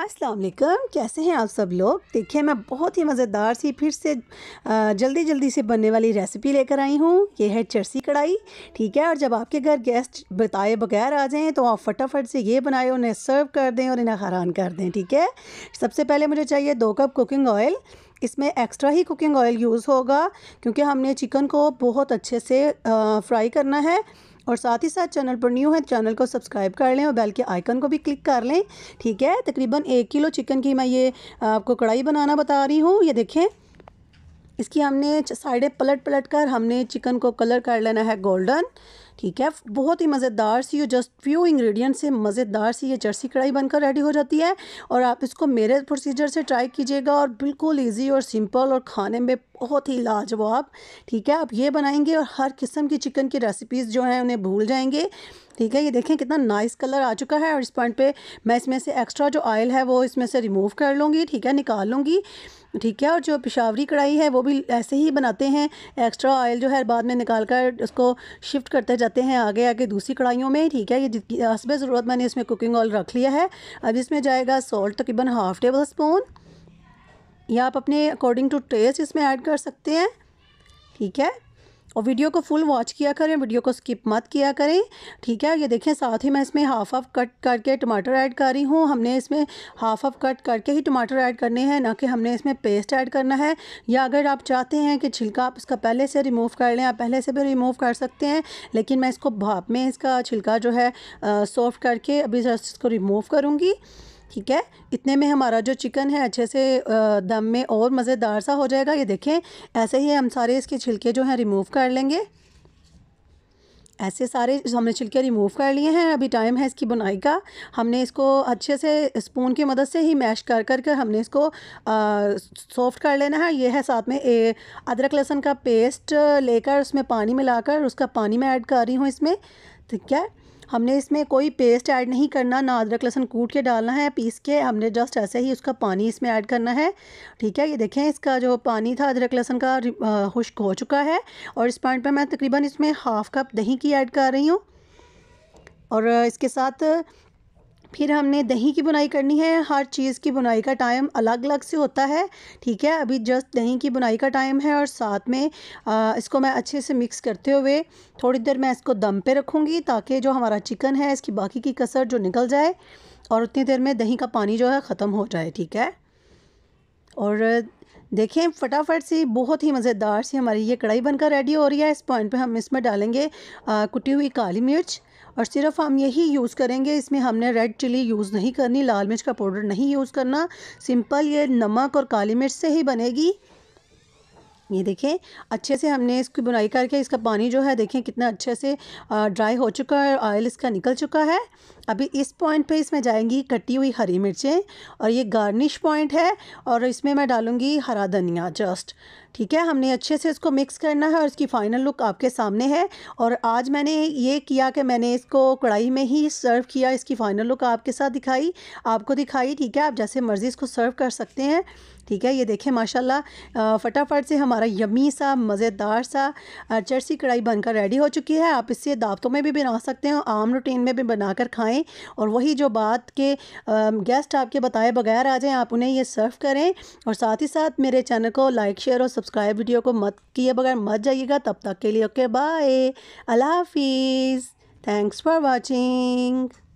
अस्सलाम वालेकुम कैसे हैं आप सब लोग देखिए मैं बहुत ही मज़ेदार सी फिर से जल्दी जल्दी से बनने वाली रेसिपी लेकर आई हूँ ये है चरसी कढ़ाई ठीक है और जब आपके घर गेस्ट बताए बगैर आ जाएँ तो आप फटाफट से ये बनाए उन्हें सर्व कर दें और इन्हें हैरान कर दें ठीक है सबसे पहले मुझे चाहिए दो कप कुकिंग ऑयल इसमें एक्स्ट्रा ही कुकिंग ऑयल यूज़ होगा क्योंकि हमने चिकन को बहुत अच्छे से फ्राई करना है और साथ ही साथ चैनल पर न्यू है चैनल को सब्सक्राइब कर लें और बेल के आइकन को भी क्लिक कर लें ठीक है तकरीबन एक किलो चिकन की मैं ये आपको कढ़ाई बनाना बता रही हूँ ये देखें इसकी हमने साइडें पलट पलट कर हमने चिकन को कलर कर लेना है गोल्डन ठीक है बहुत ही मज़ेदार सी और जस्ट फ्यू इंग्रेडिएंट्स से मज़ेदार सी ये जर्सी कढ़ाई बनकर रेडी हो जाती है और आप इसको मेरे प्रोसीजर से ट्राई कीजिएगा और बिल्कुल ईजी और सिंपल और खाने में बहुत ही लाजवाब ठीक है आप ये बनाएंगे और हर किस्म की चिकन की रेसिपीज़ जो हैं उन्हें भूल जाएंगे ठीक है ये देखें कितना नाइस कलर आ चुका है और इस पॉइंट पे मैं इसमें से एक्स्ट्रा जो ऑयल है वो इसमें से रिमूव कर लूँगी ठीक है निकाल लूँगी ठीक है और जो पिशावरी कढ़ाई है वो भी ऐसे ही बनाते हैं एक्स्ट्रा ऑयल जो है बाद में निकाल कर उसको शिफ्ट करते जाते जाते हैं आगे आगे दूसरी कढ़ाइयों में ठीक है ये हसब ज़रूरत मैंने इसमें कुकिंग ऑयल रख लिया है अब इसमें जाएगा सॉल्ट तकरीबन हाफ़ टेबल स्पून या आप अपने अकॉर्डिंग टू टेस्ट इसमें ऐड कर सकते हैं ठीक है और वीडियो को फुल वॉच किया करें वीडियो को स्किप मत किया करें ठीक है ये देखें साथ ही मैं इसमें हाफ हाफ कट करके टमाटर ऐड कर रही हूँ हमने इसमें हाफ हाफ कट करके ही टमाटर ऐड करने हैं ना कि हमने इसमें पेस्ट ऐड करना है या अगर आप चाहते हैं कि छिलका आप इसका पहले से रिमूव कर लें आप पहले से भी रिमूव कर सकते हैं लेकिन मैं इसको भाप में इसका छिलका जो है सॉफ्ट करके अभी इसको रिमूव करूँगी ठीक है इतने में हमारा जो चिकन है अच्छे से दम में और मज़ेदार सा हो जाएगा ये देखें ऐसे ही हम सारे इसके छिलके जो हैं रिमूव कर लेंगे ऐसे सारे हमने छिलके रिमूव कर लिए हैं अभी टाइम है इसकी बुनाई का हमने इसको अच्छे से स्पून की मदद से ही मैश कर कर कर हमने इसको सॉफ्ट कर लेना है ये है साथ में ए, अदरक लहसुन का पेस्ट लेकर उसमें पानी मिलाकर उसका पानी मैं ऐड कर रही हूँ इसमें ठीक है हमने इसमें कोई पेस्ट ऐड नहीं करना ना अदरक लहसन कूट के डालना है पीस के हमने जस्ट ऐसे ही उसका पानी इसमें ऐड करना है ठीक है ये देखें इसका जो पानी था अदरक लहसन का खुश्क हो चुका है और इस पॉइंट पर मैं तकरीबन इसमें हाफ़ कप दही की ऐड कर रही हूँ और इसके साथ फिर हमने दही की बुनाई करनी है हर चीज़ की बुनाई का टाइम अलग अलग से होता है ठीक है अभी जस्ट दही की बुनाई का टाइम है और साथ में आ, इसको मैं अच्छे से मिक्स करते हुए थोड़ी देर मैं इसको दम पे रखूँगी ताकि जो हमारा चिकन है इसकी बाकी की कसर जो निकल जाए और उतनी देर में दही का पानी जो है ख़त्म हो जाए ठीक है और देखें फटाफट से बहुत ही मज़ेदार सी हमारी ये कढ़ाई बनकर रेडी हो रही है इस पॉइंट पे हम इसमें डालेंगे कुटी हुई काली मिर्च और सिर्फ हम यही यूज़ करेंगे इसमें हमने रेड चिली यूज़ नहीं करनी लाल मिर्च का पाउडर नहीं यूज़ करना सिंपल ये नमक और काली मिर्च से ही बनेगी ये देखें अच्छे से हमने इसकी बुनाई करके इसका पानी जो है देखें कितना अच्छे से ड्राई हो चुका है ऑयल इसका निकल चुका है अभी इस पॉइंट पे इसमें जाएंगी कटी हुई हरी मिर्चें और ये गार्निश पॉइंट है और इसमें मैं डालूँगी हरा धनिया जस्ट ठीक है हमने अच्छे से इसको मिक्स करना है और इसकी फ़ाइनल लुक आपके सामने है और आज मैंने ये किया कि मैंने इसको कढ़ाई में ही सर्व किया इसकी फ़ाइनल लुक आपके साथ दिखाई आपको दिखाई ठीक है आप जैसे मर्ज़ी इसको सर्व कर सकते हैं ठीक है ये देखें माशाल्लाह फटाफट से हमारा यमी सा मज़ेदार सा चर्सी कढ़ाई बनकर रेडी हो चुकी है आप इससे दावतों में भी बना सकते हैं आम रूटीन में भी बनाकर खाएं और वही जो बात के गेस्ट आपके बताए बगैर आ जाएं आप उन्हें ये सर्व करें और साथ ही साथ मेरे चैनल को लाइक शेयर और सब्सक्राइब सब्सक्राइब वीडियो को मत किए बगैर मत जाइएगा तब तक के लिए ओके बाय अल्लाह हाफिज़ थैंक्स फॉर वॉचिंग